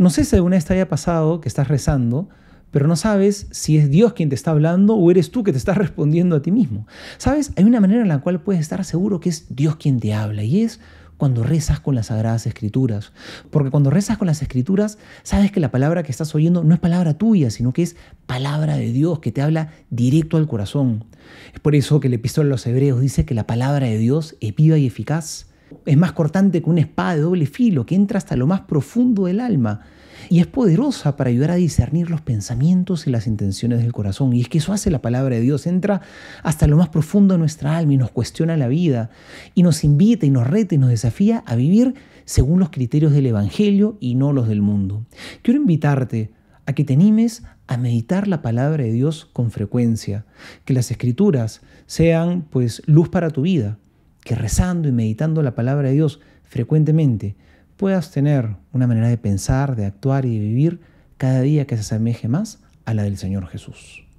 No sé si alguna vez te haya pasado que estás rezando, pero no sabes si es Dios quien te está hablando o eres tú que te estás respondiendo a ti mismo. Sabes, hay una manera en la cual puedes estar seguro que es Dios quien te habla y es cuando rezas con las sagradas escrituras. Porque cuando rezas con las escrituras, sabes que la palabra que estás oyendo no es palabra tuya, sino que es palabra de Dios que te habla directo al corazón. Es por eso que el epístola a los hebreos dice que la palabra de Dios es viva y eficaz es más cortante que una espada de doble filo que entra hasta lo más profundo del alma y es poderosa para ayudar a discernir los pensamientos y las intenciones del corazón. Y es que eso hace la palabra de Dios, entra hasta lo más profundo de nuestra alma y nos cuestiona la vida y nos invita y nos reta y nos desafía a vivir según los criterios del Evangelio y no los del mundo. Quiero invitarte a que te animes a meditar la palabra de Dios con frecuencia, que las escrituras sean pues luz para tu vida que rezando y meditando la palabra de Dios frecuentemente puedas tener una manera de pensar, de actuar y de vivir cada día que se asemeje más a la del Señor Jesús.